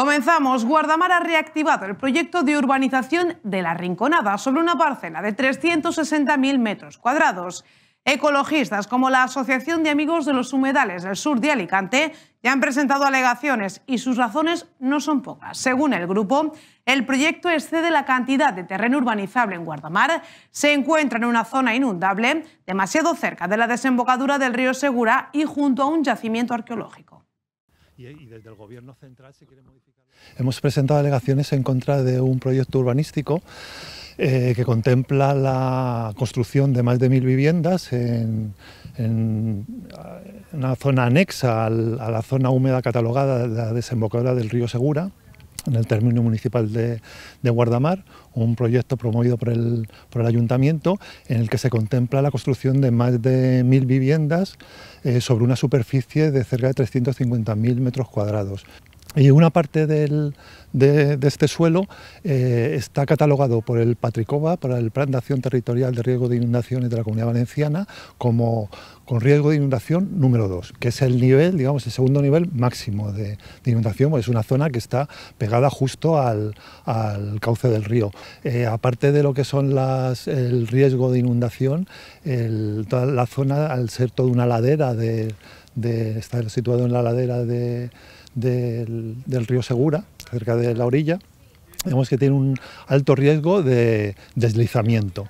Comenzamos. Guardamar ha reactivado el proyecto de urbanización de La Rinconada sobre una parcela de 360.000 metros cuadrados. Ecologistas como la Asociación de Amigos de los Humedales del Sur de Alicante ya han presentado alegaciones y sus razones no son pocas. Según el grupo, el proyecto excede la cantidad de terreno urbanizable en Guardamar, se encuentra en una zona inundable, demasiado cerca de la desembocadura del río Segura y junto a un yacimiento arqueológico y, desde el gobierno central se quiere modificar. Hemos presentado alegaciones en contra de un proyecto urbanístico eh, que contempla la construcción de más de mil viviendas en, en una zona anexa a la zona húmeda catalogada de la desembocadura del río Segura en el término municipal de, Guardamar, un proyecto promovido por el, ayuntamiento en el que se contempla la construcción de más de mil viviendas eh, sobre una superficie de cerca de 350.000 metros cuadrados. Y una parte de, este suelo eh, está catalogado por el Patricova, para el Plan de Acción Territorial de Riesgo de Inundaciones de la Comunidad Valenciana, como con riesgo de inundación número 2, que es el nivel, digamos, el segundo nivel máximo de, inundación, pues es una zona que está pegada justo al, cauce del río. Eh, aparte de lo que son las, el riesgo de inundación, toda la zona, al ser toda una ladera, de, de estar situado en la ladera de del, río Segura, cerca de la orilla, digamos que tiene un alto riesgo de deslizamiento.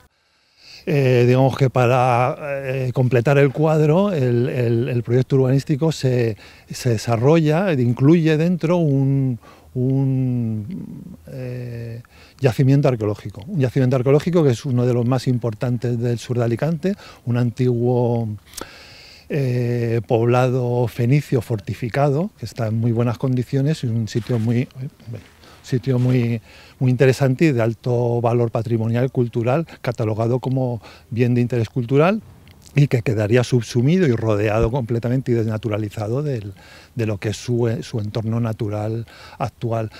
Eh, digamos que para eh, completar el cuadro, el, proyecto urbanístico se, desarrolla e incluye dentro un, eh, yacimiento arqueológico. Un yacimiento arqueológico que es uno de los más importantes del sur de Alicante, un antiguo eh, poblado fenicio fortificado, que está en muy buenas condiciones y un sitio muy, eh, sitio muy, muy interesante y de alto valor patrimonial cultural, catalogado como bien de interés cultural y que quedaría subsumido y rodeado completamente y desnaturalizado de lo que es su, eh, su entorno natural actual.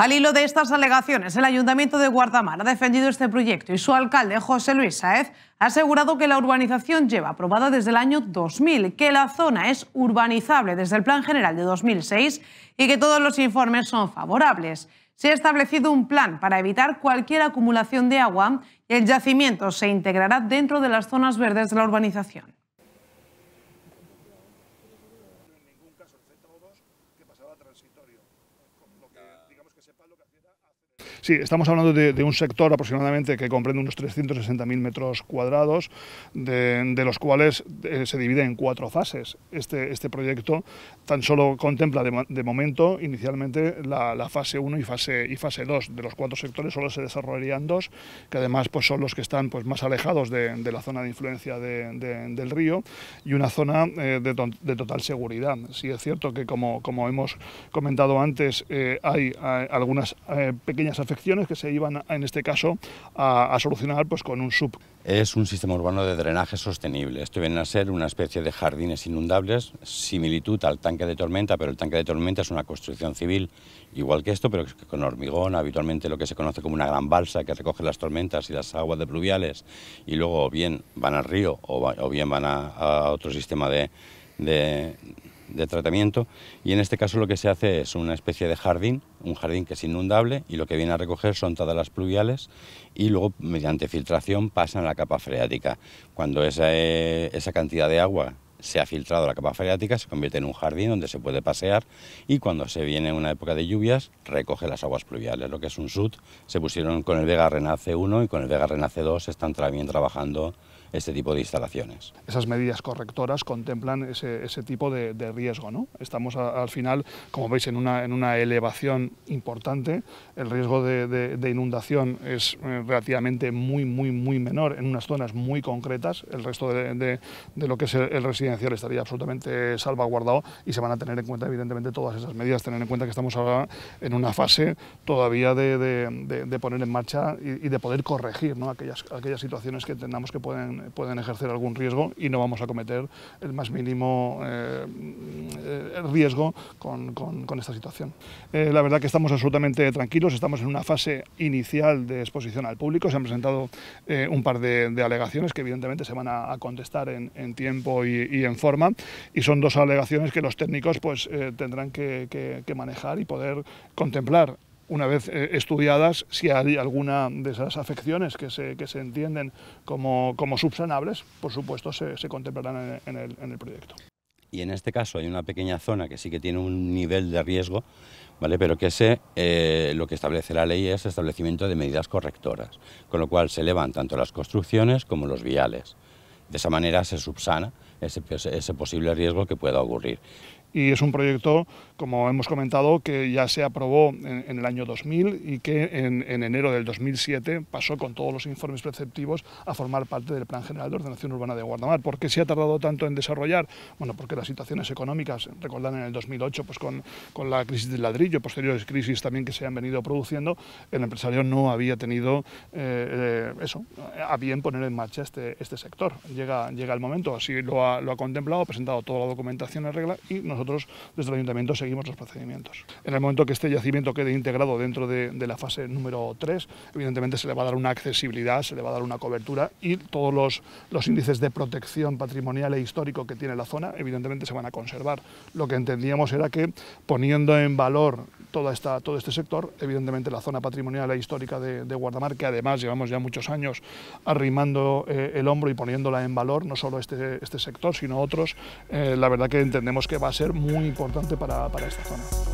Al hilo de estas alegaciones, el Ayuntamiento de Guardamar ha defendido este proyecto y su alcalde, José Luis Saez, ha asegurado que la urbanización lleva aprobada desde el año 2000, que la zona es urbanizable desde el Plan General de 2006 y que todos los informes son favorables. Se ha establecido un plan para evitar cualquier acumulación de agua y el yacimiento se integrará dentro de las zonas verdes de la urbanización. estamos hablando de, un sector aproximadamente que comprende unos 360.000 metros cuadrados, de, los cuales eh, se divide en cuatro fases. Este, este proyecto tan solo contempla de, momento inicialmente la, fase 1 y fase, y fase 2. De los cuatro sectores solo se desarrollarían dos, que además pues, son los que están pues, más alejados de, la zona de influencia del río y una zona eh, de, total seguridad. Sí es cierto que como, como hemos comentado antes, eh, hay, algunas pequeñas afectaciones que se iban, en este caso, a, solucionar pues, con un sub. Es un sistema urbano de drenaje sostenible. Esto viene a ser una especie de jardines inundables, similitud al tanque de tormenta, pero el tanque de tormenta es una construcción civil igual que esto, pero con hormigón, habitualmente lo que se conoce como una gran balsa que recoge las tormentas y las aguas de pluviales y luego bien van al río o, bien van a, otro sistema de de tratamiento y en este caso lo que se hace es una especie de jardín, un jardín que es inundable y lo que viene a recoger son todas las pluviales y luego mediante filtración pasan a la capa freática. Cuando eh, esa, cantidad de agua se ha filtrado la capa freática, se convierte en un jardín donde se puede pasear y cuando se viene una época de lluvias recoge las aguas pluviales, lo que es un sud. Se pusieron con el Vega Renace 1 y con el Vega Renace 2 están también trabajando este tipo de instalaciones. Esas medidas correctoras contemplan ese, ese tipo de, riesgo. ¿no? Estamos al final, como veis, en una, en una elevación importante. El riesgo de, inundación es eh, relativamente muy, muy, muy menor en unas zonas muy concretas. El resto de, lo que es el, residencial estaría absolutamente salvaguardado y se van a tener en cuenta, evidentemente, todas esas medidas. Tener en cuenta que estamos ahora en una fase todavía de, poner en marcha y, de poder corregir ¿no? aquellas, aquellas situaciones que tengamos que pueden eh, pueden, ejercer algún riesgo y no vamos a cometer el más mínimo eh, eh, riesgo con, esta situación. la verdad que estamos absolutamente tranquilos, estamos en una fase inicial de exposición al público, se han presentado un par de, alegaciones que evidentemente se van a, contestar en, tiempo y, en forma y son dos alegaciones que los técnicos pues, tendrán que manejar y poder contemplar una vez eh, estudiadas, si hay alguna de esas afecciones que se, que se entienden como, subsanables, por supuesto se, contemplarán en, el, proyecto y en este caso hay una pequeña zona que sí que tiene un nivel de riesgo, ¿vale? pero que eh, lo que establece la ley es establecimiento de medidas correctoras, con lo cual se elevan tanto las construcciones como los viales. De esa manera se subsana ese, ese posible riesgo que pueda ocurrir y es un proyecto, como hemos comentado, que ya se aprobó en, el año 2000 y que en, enero del 2007 pasó con todos los informes preceptivos a formar parte del Plan General de Ordenación Urbana de Guardamar. ¿Por qué se ha tardado tanto en desarrollar? Bueno, porque las situaciones económicas, recordad en el 2008, pues con, la crisis del ladrillo, posteriores crisis también que se han venido produciendo, el empresario no había tenido eh, eso, a bien poner en marcha este, este sector. Llega, llega el momento, así lo ha, lo ha contemplado, ha presentado toda la documentación en regla y nos nosotros desde el ayuntamiento seguimos los procedimientos. En el momento que este yacimiento quede integrado dentro de, la fase número 3, evidentemente se le va a dar una accesibilidad, se le va a dar una cobertura y todos los, los índices de protección patrimonial e histórico que tiene la zona, evidentemente se van a conservar. Lo que entendíamos era que poniendo en valor toda esta, todo este sector, evidentemente la zona patrimonial e histórica de, Guardamar, que además llevamos ya muchos años arrimando eh, el hombro y poniéndola en valor, no solo este, este sector, sino otros, eh, la verdad que entendemos que va a ser muy importante para esta zona.